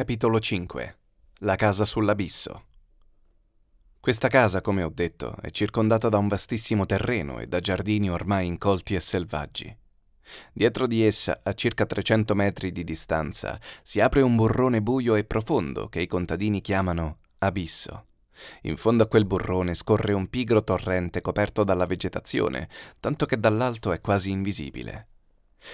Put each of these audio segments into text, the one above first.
Capitolo 5 La casa sull'abisso Questa casa, come ho detto, è circondata da un vastissimo terreno e da giardini ormai incolti e selvaggi. Dietro di essa, a circa 300 metri di distanza, si apre un burrone buio e profondo che i contadini chiamano abisso. In fondo a quel burrone scorre un pigro torrente coperto dalla vegetazione, tanto che dall'alto è quasi invisibile.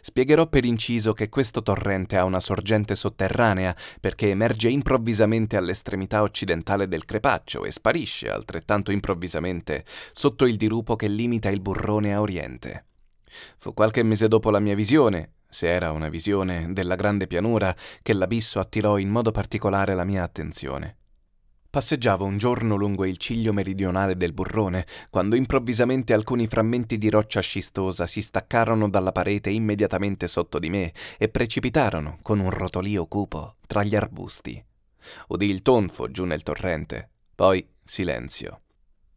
Spiegherò per inciso che questo torrente ha una sorgente sotterranea perché emerge improvvisamente all'estremità occidentale del crepaccio e sparisce altrettanto improvvisamente sotto il dirupo che limita il burrone a oriente. Fu qualche mese dopo la mia visione, se era una visione della grande pianura, che l'abisso attirò in modo particolare la mia attenzione. Passeggiavo un giorno lungo il ciglio meridionale del burrone, quando improvvisamente alcuni frammenti di roccia scistosa si staccarono dalla parete immediatamente sotto di me e precipitarono con un rotolio cupo tra gli arbusti. Udì il tonfo giù nel torrente, poi silenzio.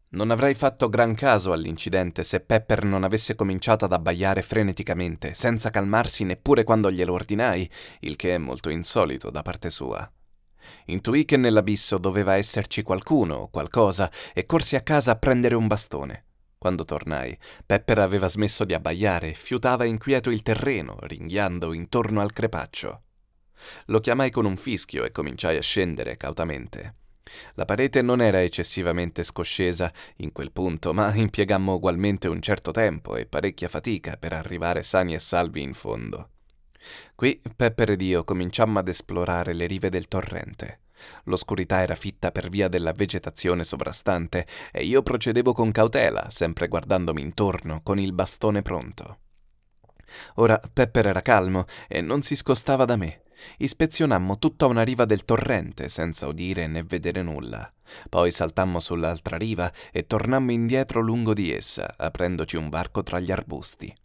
Non avrei fatto gran caso all'incidente se Pepper non avesse cominciato ad abbaiare freneticamente, senza calmarsi neppure quando glielo ordinai, il che è molto insolito da parte sua. Intuì che nell'abisso doveva esserci qualcuno o qualcosa e corsi a casa a prendere un bastone. Quando tornai, Pepper aveva smesso di abbaiare e fiutava inquieto il terreno, ringhiando intorno al crepaccio. Lo chiamai con un fischio e cominciai a scendere cautamente. La parete non era eccessivamente scoscesa in quel punto, ma impiegammo ugualmente un certo tempo e parecchia fatica per arrivare sani e salvi in fondo. Qui Pepper ed io cominciammo ad esplorare le rive del torrente. L'oscurità era fitta per via della vegetazione sovrastante e io procedevo con cautela, sempre guardandomi intorno, con il bastone pronto. Ora Pepper era calmo e non si scostava da me. Ispezionammo tutta una riva del torrente senza udire né vedere nulla. Poi saltammo sull'altra riva e tornammo indietro lungo di essa, aprendoci un varco tra gli arbusti.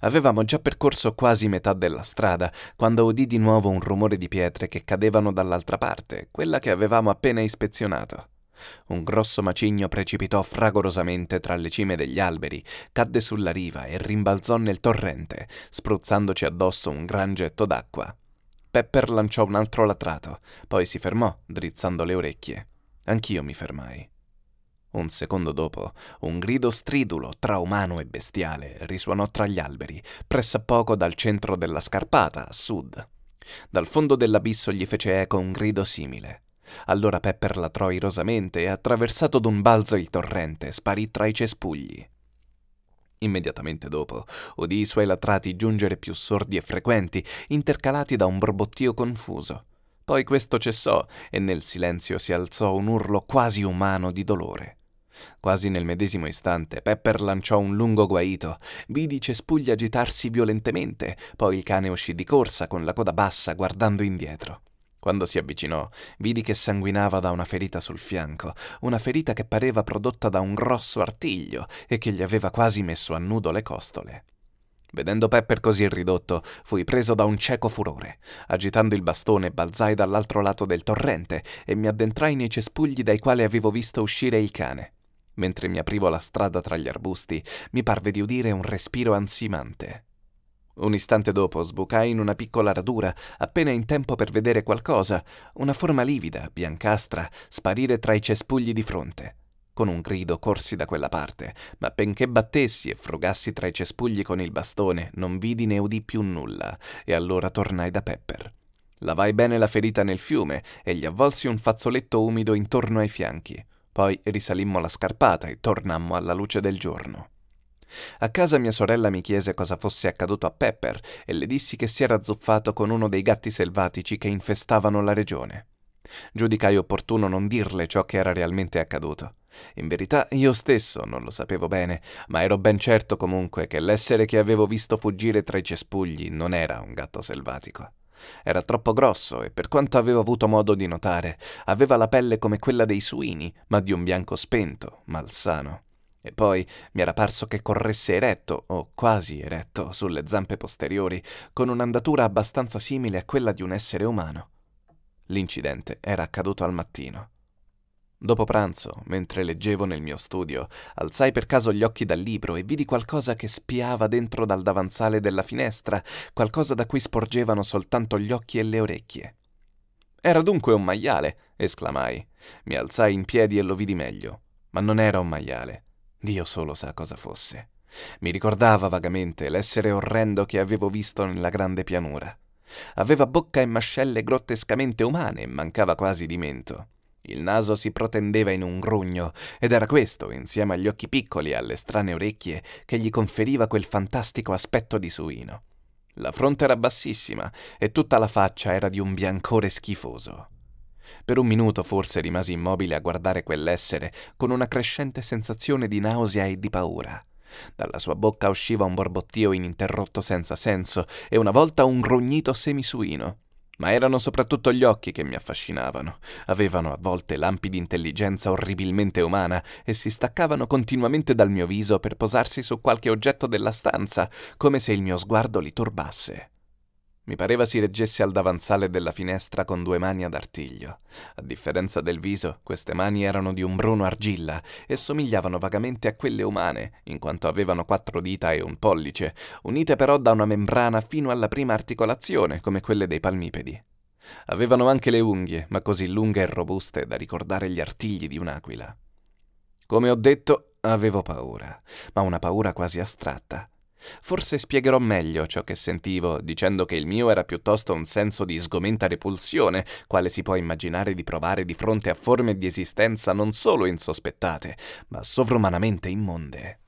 Avevamo già percorso quasi metà della strada quando udì di nuovo un rumore di pietre che cadevano dall'altra parte, quella che avevamo appena ispezionato. Un grosso macigno precipitò fragorosamente tra le cime degli alberi, cadde sulla riva e rimbalzò nel torrente, spruzzandoci addosso un gran getto d'acqua. Pepper lanciò un altro latrato, poi si fermò, drizzando le orecchie. Anch'io mi fermai. Un secondo dopo, un grido stridulo tra umano e bestiale risuonò tra gli alberi, pressappoco dal centro della scarpata, a sud. Dal fondo dell'abisso gli fece eco un grido simile. Allora Pepper latrò irosamente e, attraversato d'un balzo il torrente, sparì tra i cespugli. Immediatamente dopo, udì i suoi latrati giungere più sordi e frequenti, intercalati da un borbottio confuso. Poi questo cessò e nel silenzio si alzò un urlo quasi umano di dolore. Quasi nel medesimo istante, Pepper lanciò un lungo guaito. Vidi Cespuglia agitarsi violentemente, poi il cane uscì di corsa con la coda bassa guardando indietro. Quando si avvicinò, vidi che sanguinava da una ferita sul fianco, una ferita che pareva prodotta da un grosso artiglio e che gli aveva quasi messo a nudo le costole. Vedendo Pepper così ridotto, fui preso da un cieco furore. Agitando il bastone, balzai dall'altro lato del torrente e mi addentrai nei cespugli dai quali avevo visto uscire il cane. Mentre mi aprivo la strada tra gli arbusti, mi parve di udire un respiro ansimante. Un istante dopo sbucai in una piccola radura, appena in tempo per vedere qualcosa, una forma livida, biancastra, sparire tra i cespugli di fronte. Con un grido corsi da quella parte, ma benché battessi e frugassi tra i cespugli con il bastone, non vidi né udì più nulla, e allora tornai da Pepper. Lavai bene la ferita nel fiume e gli avvolsi un fazzoletto umido intorno ai fianchi. Poi risalimmo la scarpata e tornammo alla luce del giorno. A casa mia sorella mi chiese cosa fosse accaduto a Pepper e le dissi che si era zuffato con uno dei gatti selvatici che infestavano la regione. Giudicai opportuno non dirle ciò che era realmente accaduto. In verità io stesso non lo sapevo bene, ma ero ben certo comunque che l'essere che avevo visto fuggire tra i cespugli non era un gatto selvatico. Era troppo grosso e per quanto avevo avuto modo di notare, aveva la pelle come quella dei suini, ma di un bianco spento, malsano. E poi mi era parso che corresse eretto, o quasi eretto, sulle zampe posteriori, con un'andatura abbastanza simile a quella di un essere umano. L'incidente era accaduto al mattino. Dopo pranzo, mentre leggevo nel mio studio, alzai per caso gli occhi dal libro e vidi qualcosa che spiava dentro dal davanzale della finestra, qualcosa da cui sporgevano soltanto gli occhi e le orecchie. Era dunque un maiale, esclamai. Mi alzai in piedi e lo vidi meglio, ma non era un maiale. Dio solo sa cosa fosse. Mi ricordava vagamente l'essere orrendo che avevo visto nella grande pianura. Aveva bocca e mascelle grottescamente umane e mancava quasi di mento. Il naso si protendeva in un grugno, ed era questo, insieme agli occhi piccoli e alle strane orecchie, che gli conferiva quel fantastico aspetto di suino. La fronte era bassissima e tutta la faccia era di un biancore schifoso. Per un minuto forse rimasi immobile a guardare quell'essere con una crescente sensazione di nausea e di paura. Dalla sua bocca usciva un borbottio ininterrotto senza senso e una volta un grugnito semisuino ma erano soprattutto gli occhi che mi affascinavano. Avevano a volte lampi di intelligenza orribilmente umana e si staccavano continuamente dal mio viso per posarsi su qualche oggetto della stanza, come se il mio sguardo li turbasse. Mi pareva si reggesse al davanzale della finestra con due mani ad artiglio. A differenza del viso, queste mani erano di un bruno argilla e somigliavano vagamente a quelle umane, in quanto avevano quattro dita e un pollice, unite però da una membrana fino alla prima articolazione, come quelle dei palmipedi. Avevano anche le unghie, ma così lunghe e robuste da ricordare gli artigli di un'aquila. Come ho detto, avevo paura, ma una paura quasi astratta, Forse spiegherò meglio ciò che sentivo, dicendo che il mio era piuttosto un senso di sgomenta repulsione, quale si può immaginare di provare di fronte a forme di esistenza non solo insospettate, ma sovrumanamente immonde.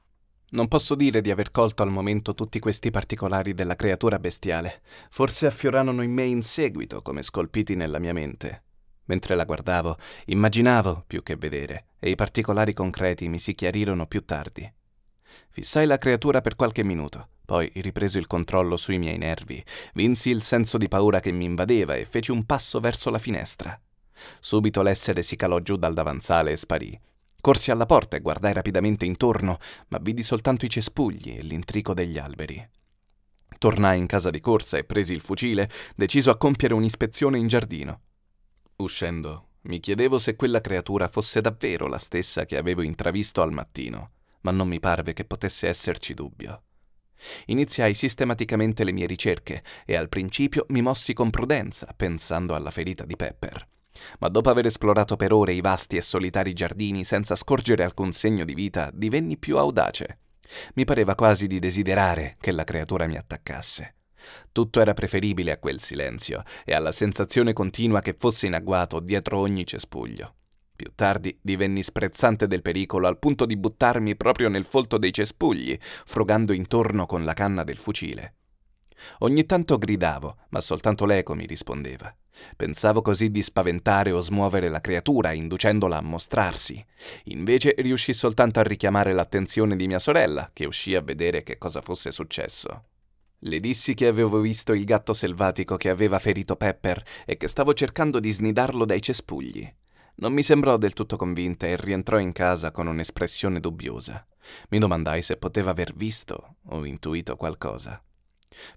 Non posso dire di aver colto al momento tutti questi particolari della creatura bestiale. Forse affiorarono in me in seguito, come scolpiti nella mia mente. Mentre la guardavo, immaginavo più che vedere, e i particolari concreti mi si chiarirono più tardi. Fissai la creatura per qualche minuto, poi ripresi il controllo sui miei nervi, vinsi il senso di paura che mi invadeva e feci un passo verso la finestra. Subito l'essere si calò giù dal davanzale e sparì. Corsi alla porta e guardai rapidamente intorno, ma vidi soltanto i cespugli e l'intrico degli alberi. Tornai in casa di corsa e presi il fucile, deciso a compiere un'ispezione in giardino. Uscendo, mi chiedevo se quella creatura fosse davvero la stessa che avevo intravisto al mattino ma non mi parve che potesse esserci dubbio. Iniziai sistematicamente le mie ricerche e al principio mi mossi con prudenza, pensando alla ferita di Pepper. Ma dopo aver esplorato per ore i vasti e solitari giardini senza scorgere alcun segno di vita, divenni più audace. Mi pareva quasi di desiderare che la creatura mi attaccasse. Tutto era preferibile a quel silenzio e alla sensazione continua che fosse in agguato dietro ogni cespuglio. Più tardi divenni sprezzante del pericolo al punto di buttarmi proprio nel folto dei cespugli, frugando intorno con la canna del fucile. Ogni tanto gridavo, ma soltanto l'eco mi rispondeva. Pensavo così di spaventare o smuovere la creatura, inducendola a mostrarsi. Invece riuscì soltanto a richiamare l'attenzione di mia sorella, che uscì a vedere che cosa fosse successo. Le dissi che avevo visto il gatto selvatico che aveva ferito Pepper e che stavo cercando di snidarlo dai cespugli. Non mi sembrò del tutto convinta e rientrò in casa con un'espressione dubbiosa. Mi domandai se poteva aver visto o intuito qualcosa.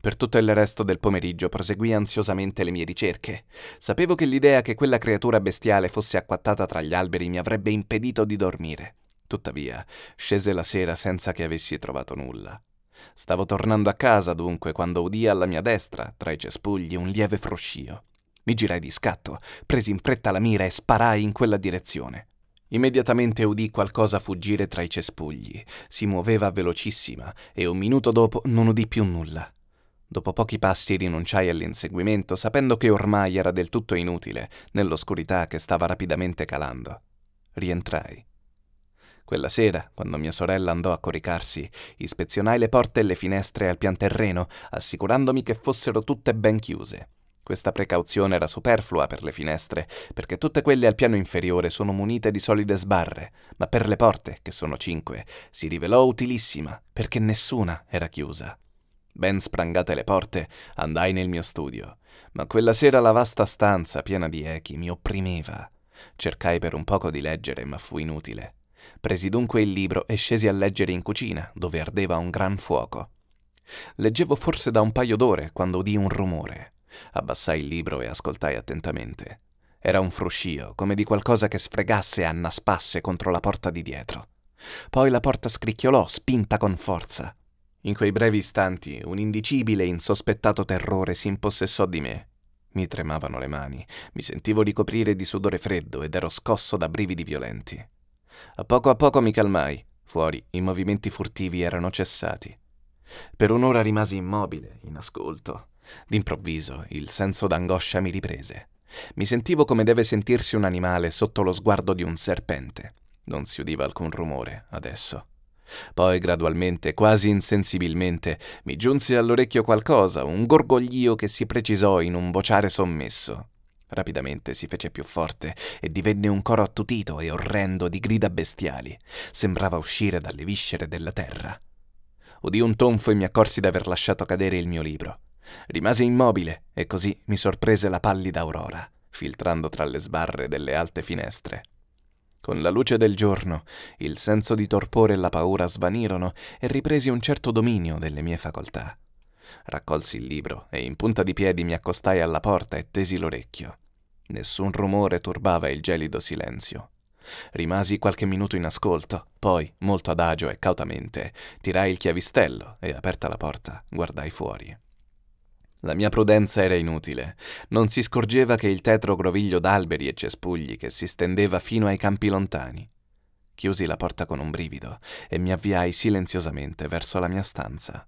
Per tutto il resto del pomeriggio proseguì ansiosamente le mie ricerche. Sapevo che l'idea che quella creatura bestiale fosse acquattata tra gli alberi mi avrebbe impedito di dormire. Tuttavia, scese la sera senza che avessi trovato nulla. Stavo tornando a casa dunque quando udì alla mia destra, tra i cespugli, un lieve fruscio. Mi girai di scatto, presi in fretta la mira e sparai in quella direzione. Immediatamente udì qualcosa fuggire tra i cespugli. Si muoveva velocissima e un minuto dopo non udì più nulla. Dopo pochi passi rinunciai all'inseguimento, sapendo che ormai era del tutto inutile, nell'oscurità che stava rapidamente calando. Rientrai. Quella sera, quando mia sorella andò a coricarsi, ispezionai le porte e le finestre al pianterreno, assicurandomi che fossero tutte ben chiuse. Questa precauzione era superflua per le finestre, perché tutte quelle al piano inferiore sono munite di solide sbarre, ma per le porte, che sono cinque, si rivelò utilissima, perché nessuna era chiusa. Ben sprangate le porte, andai nel mio studio, ma quella sera la vasta stanza piena di echi mi opprimeva. Cercai per un poco di leggere, ma fu inutile. Presi dunque il libro e scesi a leggere in cucina, dove ardeva un gran fuoco. Leggevo forse da un paio d'ore quando udì un rumore. Abbassai il libro e ascoltai attentamente. Era un fruscio, come di qualcosa che sfregasse e annaspasse contro la porta di dietro. Poi la porta scricchiolò, spinta con forza. In quei brevi istanti un indicibile e insospettato terrore si impossessò di me. Mi tremavano le mani, mi sentivo ricoprire di sudore freddo ed ero scosso da brividi violenti. A poco a poco mi calmai. Fuori i movimenti furtivi erano cessati. Per un'ora rimasi immobile, in ascolto. D'improvviso il senso d'angoscia mi riprese. Mi sentivo come deve sentirsi un animale sotto lo sguardo di un serpente. Non si udiva alcun rumore adesso. Poi gradualmente, quasi insensibilmente, mi giunse all'orecchio qualcosa, un gorgoglio che si precisò in un vociare sommesso. Rapidamente si fece più forte e divenne un coro attutito e orrendo di grida bestiali. Sembrava uscire dalle viscere della terra. Udì un tonfo e mi accorsi d'aver lasciato cadere il mio libro. Rimasi immobile e così mi sorprese la pallida aurora, filtrando tra le sbarre delle alte finestre. Con la luce del giorno, il senso di torpore e la paura svanirono e ripresi un certo dominio delle mie facoltà. Raccolsi il libro e in punta di piedi mi accostai alla porta e tesi l'orecchio. Nessun rumore turbava il gelido silenzio. Rimasi qualche minuto in ascolto, poi, molto adagio e cautamente, tirai il chiavistello e, aperta la porta, guardai fuori. La mia prudenza era inutile. Non si scorgeva che il tetro groviglio d'alberi e cespugli che si stendeva fino ai campi lontani. Chiusi la porta con un brivido e mi avviai silenziosamente verso la mia stanza.